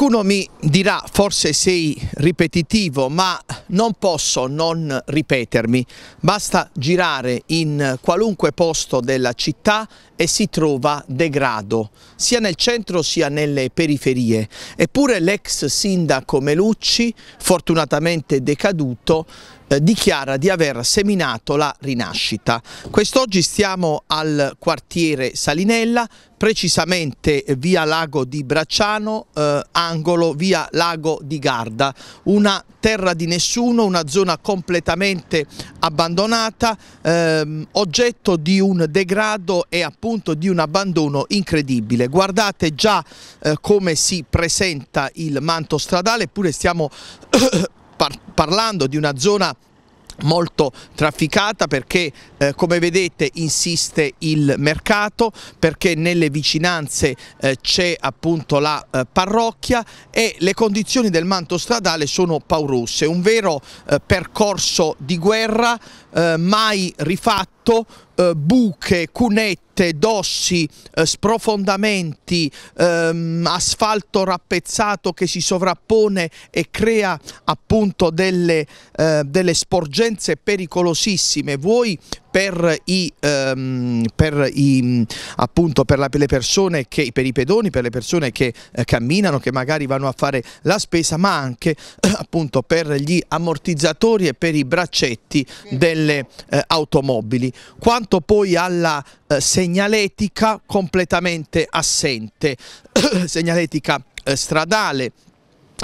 Qualcuno mi dirà forse sei ripetitivo, ma non posso non ripetermi. Basta girare in qualunque posto della città e si trova degrado, sia nel centro sia nelle periferie. Eppure l'ex sindaco Melucci, fortunatamente decaduto, eh, dichiara di aver seminato la rinascita. Quest'oggi stiamo al quartiere Salinella, precisamente via Lago di Bracciano, eh, angolo via Lago di Garda, una terra di nessuno, una zona completamente abbandonata, ehm, oggetto di un degrado e appunto di un abbandono incredibile. Guardate già eh, come si presenta il manto stradale, eppure stiamo par parlando di una zona molto trafficata perché eh, come vedete insiste il mercato perché nelle vicinanze eh, c'è appunto la eh, parrocchia e le condizioni del manto stradale sono paurose, un vero eh, percorso di guerra eh, mai rifatto eh, buche, cunette, dossi, eh, sprofondamenti, ehm, asfalto rappezzato che si sovrappone e crea appunto delle, eh, delle sporgenze pericolosissime. Vuoi per, i, ehm, per, i, appunto, per, la, per, le persone che, per i pedoni, per le persone che eh, camminano, che magari vanno a fare la spesa, ma anche eh, appunto, per gli ammortizzatori e per i braccetti delle eh, automobili. Quanto poi alla eh, segnaletica completamente assente, segnaletica eh, stradale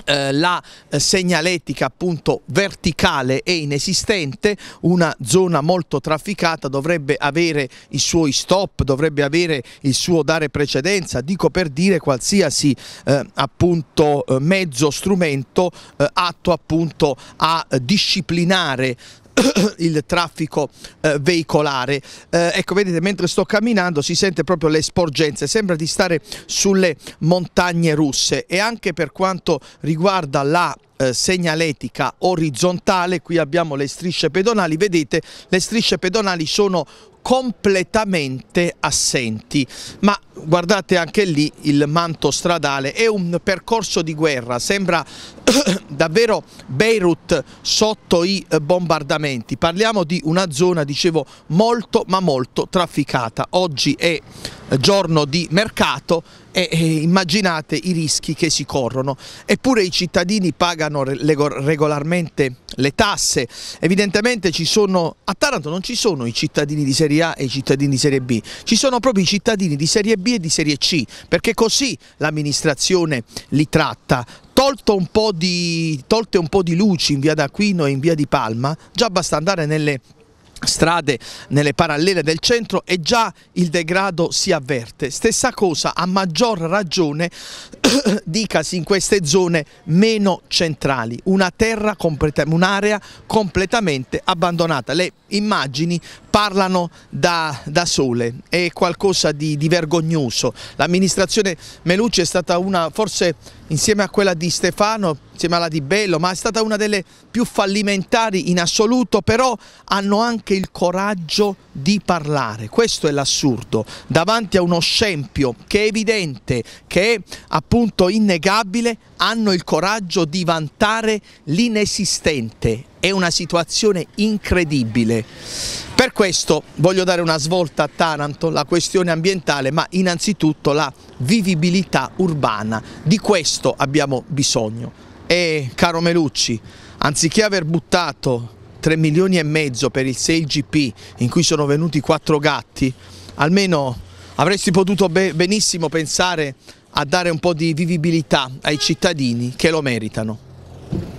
eh, la eh, segnaletica appunto verticale è inesistente, una zona molto trafficata dovrebbe avere i suoi stop, dovrebbe avere il suo dare precedenza, dico per dire qualsiasi eh, appunto eh, mezzo strumento atto appunto a disciplinare il traffico eh, veicolare. Eh, ecco, vedete, mentre sto camminando si sente proprio le sporgenze, sembra di stare sulle montagne russe e anche per quanto riguarda la eh, segnaletica orizzontale, qui abbiamo le strisce pedonali, vedete le strisce pedonali sono completamente assenti, ma guardate anche lì il manto stradale, è un percorso di guerra, sembra davvero Beirut sotto i bombardamenti, parliamo di una zona dicevo molto ma molto trafficata, oggi è giorno di mercato e, e immaginate i rischi che si corrono. Eppure i cittadini pagano regolarmente le tasse, evidentemente ci sono, a Taranto non ci sono i cittadini di Serie A e i cittadini di Serie B, ci sono proprio i cittadini di Serie B e di Serie C, perché così l'amministrazione li tratta, un di, tolte un po' di luci in via d'Aquino e in via di Palma, già basta andare nelle strade nelle parallele del centro e già il degrado si avverte. Stessa cosa a maggior ragione dicasi in queste zone meno centrali, una terra, un'area completamente abbandonata. Le immagini parlano da, da, sole, è qualcosa di, di vergognoso. L'amministrazione Melucci è stata una, forse insieme a quella di Stefano, insieme alla di Bello, ma è stata una delle più fallimentari in assoluto, però hanno anche il coraggio di parlare. Questo è l'assurdo, davanti a uno scempio che è evidente, che è appunto punto innegabile, hanno il coraggio di vantare l'inesistente. È una situazione incredibile. Per questo voglio dare una svolta a Taranto, la questione ambientale, ma innanzitutto la vivibilità urbana. Di questo abbiamo bisogno. E caro Melucci, anziché aver buttato 3 milioni e mezzo per il 6 GP in cui sono venuti quattro gatti, almeno avresti potuto benissimo pensare a dare un po' di vivibilità ai cittadini che lo meritano.